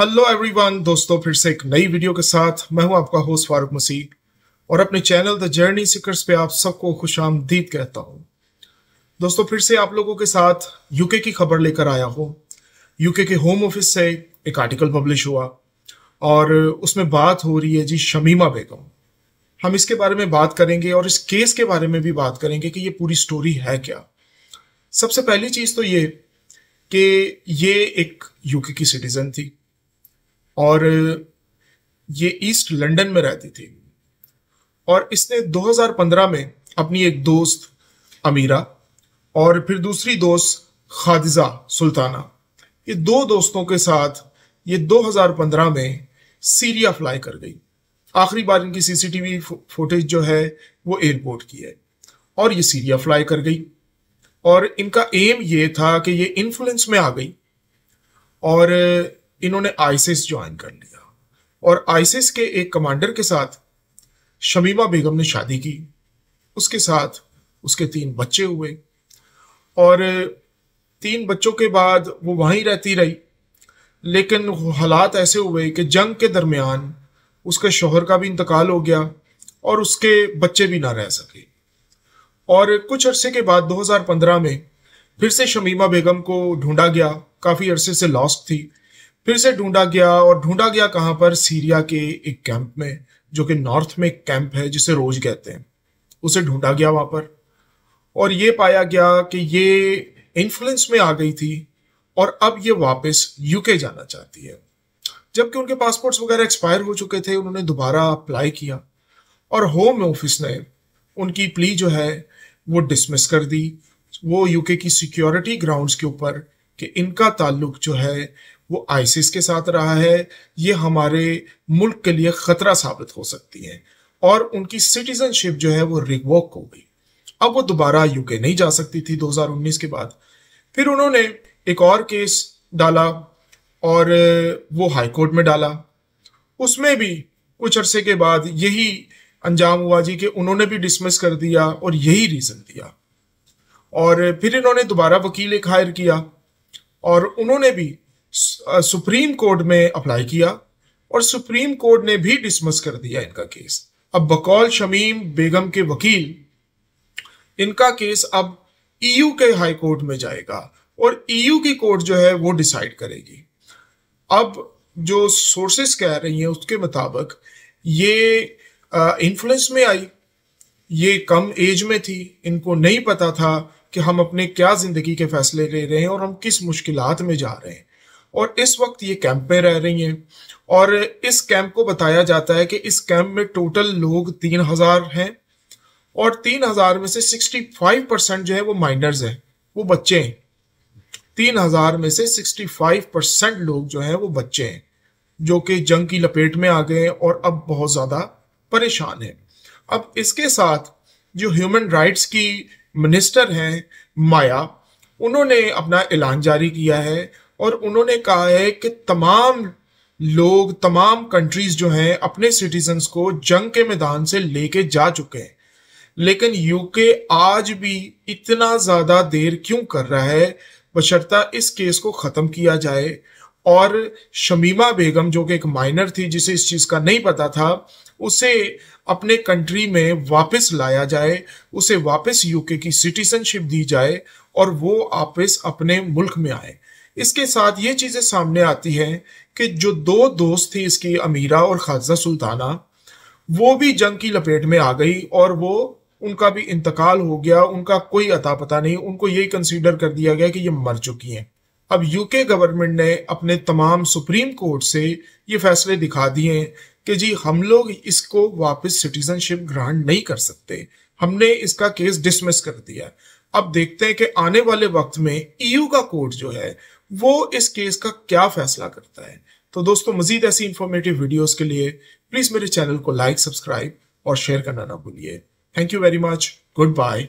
hello everyone दोस्तों फिर से एक नई वीडियो के साथ मैं हूं आपका होस्ट फारूक मसीह और अपने चैनल द जर्नी सिकर्स पे आप सबको खुश आमदीद कहता हूं दोस्तों फिर से आप लोगों के साथ यूके की खबर लेकर आया हूं यूके के होम ऑफिस से एक आर्टिकल पब्लिश हुआ और उसमें बात हो रही है जी शमीमा बेगम हम इसके बारे में बात करेंगे और इस केस के बारे में भी बात करेंगे कि ये पूरी स्टोरी है क्या सबसे पहली चीज़ तो ये कि ये एक यूके की सिटीज़न थी और ये ईस्ट लंदन में रहती थी और इसने 2015 में अपनी एक दोस्त अमीरा और फिर दूसरी दोस्त खादिजा सुल्ताना ये दो दोस्तों के साथ ये 2015 में सीरिया फ्लाई कर गई आखिरी बार इनकी सीसीटीवी फुटेज जो है वो एयरपोर्ट की है और ये सीरिया फ्लाई कर गई और इनका एम ये था कि ये इन्फ्लुएंस में आ गई और इन्होंने आईसिस ज्वाइन कर लिया और आईसिस के एक कमांडर के साथ शमीमा बेगम ने शादी की उसके साथ उसके तीन बच्चे हुए और तीन बच्चों के बाद वो वहीं रहती रही लेकिन हालात ऐसे हुए कि जंग के दरमियान उसके शोहर का भी इंतकाल हो गया और उसके बच्चे भी ना रह सके और कुछ अरसे के बाद 2015 में फिर से शमीमा बेगम को ढूंढा गया काफ़ी अरसे से लॉस्ट थी फिर से ढूंढा गया और ढूंढा गया कहाँ पर सीरिया के एक कैंप में जो कि नॉर्थ में एक कैंप है जिसे रोज कहते हैं उसे ढूंढा गया वहाँ पर और ये पाया गया कि ये इन्फ्लुएंस में आ गई थी और अब ये वापस यूके जाना चाहती है जबकि उनके पासपोर्ट्स वगैरह एक्सपायर हो चुके थे उन्होंने दोबारा अप्लाई किया और होम ऑफिस ने उनकी प्ली जो है वो डिसमिस कर दी वो यूके की सिक्योरिटी ग्राउंड्स के ऊपर कि इनका ताल्लुक जो है वो आइसिस के साथ रहा है ये हमारे मुल्क के लिए खतरा साबित हो सकती है और उनकी सिटीजनशिप जो है वो रिवॉक हो गई अब वो दोबारा यूके नहीं जा सकती थी 2019 के बाद फिर उन्होंने एक और केस डाला और वो हाई कोर्ट में डाला उसमें भी कुछ अरसे के बाद यही अंजाम हुआ जी कि उन्होंने भी डिसमिस कर दिया और यही रीज़न दिया और फिर इन्होंने दोबारा वकील एक हायर किया और उन्होंने भी सुप्रीम कोर्ट में अप्लाई किया और सुप्रीम कोर्ट ने भी डिसमस कर दिया इनका केस अब बकौल शमीम बेगम के वकील इनका केस अब ईयू e के हाई कोर्ट में जाएगा और ईयू e की कोर्ट जो है वो डिसाइड करेगी अब जो सोर्सेस कह रही हैं उसके मुताबिक ये इन्फ्लुएंस में आई ये कम एज में थी इनको नहीं पता था कि हम अपने क्या ज़िंदगी के फैसले ले रहे हैं और हम किस मुश्किलात में जा रहे हैं और इस वक्त ये कैंप में रह रही हैं और इस कैंप को बताया जाता है कि इस कैंप में टोटल लोग तीन हजार हैं और तीन हजार में से सिक्सटी फाइव परसेंट जो है वो माइनर्स हैं वो बच्चे हैं तीन हजार में से सिक्सटी फाइव परसेंट लोग जो हैं वो बच्चे हैं जो कि जंग की लपेट में आ गए हैं और अब बहुत ज़्यादा परेशान हैं अब इसके साथ जो ह्यूमन राइट्स की मिनिस्टर हैं माया उन्होंने अपना ऐलान जारी किया है और उन्होंने कहा है कि तमाम लोग तमाम कंट्रीज जो हैं अपने सिटीजन्स को जंग के मैदान से लेके जा चुके हैं लेकिन यूके आज भी इतना ज्यादा देर क्यों कर रहा है बशर्ता इस केस को खत्म किया जाए और शमीमा बेगम जो कि एक माइनर थी जिसे इस चीज का नहीं पता था उसे अपने कंट्री में वापस लाया जाए उसे वापस यूके की सिटीजनशिप दी जाए और वो वापस अपने मुल्क में आए इसके साथ ये चीजें सामने आती हैं कि जो दो दोस्त थी इसकी अमीरा और खाजा सुल्ताना वो भी जंग की लपेट में आ गई और वो उनका भी इंतकाल हो गया उनका कोई अता पता नहीं उनको यही कंसीडर कर दिया गया कि ये मर चुकी हैं अब यूके गवर्नमेंट ने अपने तमाम सुप्रीम कोर्ट से ये फैसले दिखा दिए कि जी हम लोग इसको वापस सिटीजनशिप ग्रांट नहीं कर सकते हमने इसका केस डिसमिस कर दिया अब देखते हैं कि आने वाले वक्त में ईयू e का कोर्ट जो है वो इस केस का क्या फैसला करता है तो दोस्तों मजीद ऐसी इंफॉर्मेटिव वीडियोस के लिए प्लीज मेरे चैनल को लाइक सब्सक्राइब और शेयर करना ना भूलिए thank you very much good bye